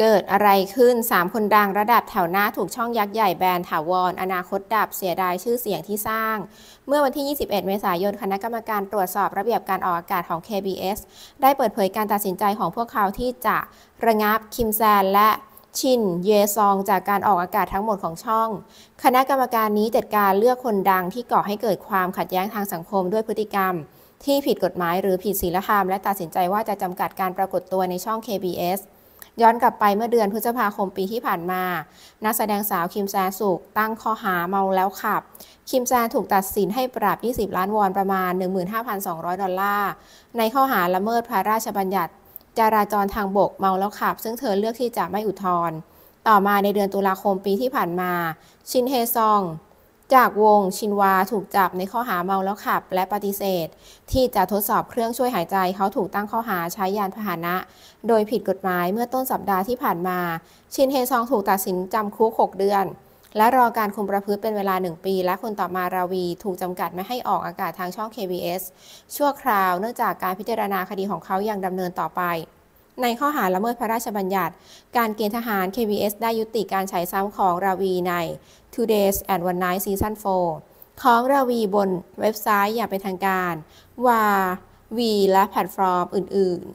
เกิดอะไรขึ้น 3 คนดังระดับแถวหน้าถูกช่องยักษ์ใหญ่แบรนด์ถาวรออนาคตดับเสียดายชื่อเสียงที่สร้าง เมื่อวันที่ 21 เมษายน คณะกรรมการตรวจสอบระเบียบการออกอากาศของ KBS ได้เปิดเผยการตัดสินใจของพวกเขาที่จะระงับ คิมแซน และชินเยซอง จากการออกอากาศทั้งหมดของช่อง คณะกรรมการนี้จัดการเลือกคนดังที่ก่อให้เกิดความขัดแย้งทางสังคมด้วยพฤติกรรม ที่ผิดกฎหมายหรือผิดศีลธรรมและตัดสินใจว่าจะจำกัดการปรากฏตัวในช่อง KBS ย้อนกลับไปเมื่อเดือนพฤษภาคมปีที่ผ่านมา นักแสดงสาวคิมแซสุกตั้งข้อหาเมาแล้วขับ คิมแซถูกตัดสินให้ปรับ 20 ล้านวอนประมาณ 15,200 ดอลลาร์ ในข้อหาละเมิดพระราชบัญญัติ จราจรทางบกเมาแล้วขับ ซึ่งเธอเลือกที่จะไม่อุทธรณ์ ต่อมาในเดือนตุลาคมปีที่ผ่านมา ชินเฮซองจากวงชินวาถูกจับในข้อหาเมาแล้วขับและปฏิเสธ ที่จะทดสอบเครื่องช่วยหายใจเขาถูกตั้งข้อหาใช้ยานพาหนะ โดยผิดกฎหมายเมื่อต้นสัปดาห์ที่ผ่านมา ชินเฮซองถูกตัดสินจำคุก6 เดือน และรอการคุมประพฤติเป็นเวลา 1 ปีและคนต่อมาราวี ถูกจำกัดไม่ให้ออกอากาศทางช่อง KBS ชั่วคราวเนื่องจากการพิจารณาคดีของเขายังดำเนินต่อไปในข้อหาละเมิดพระราชบัญญัติ การเกณฑ์ทหาร KBS ได้ยุติการใช้ซ้ำของราวีใน Two Days and One Night Season 4 ของราวีบนเว็บไซต์อย่างเป็นทางการว่าวีและแพลตฟอร์มอื่นๆ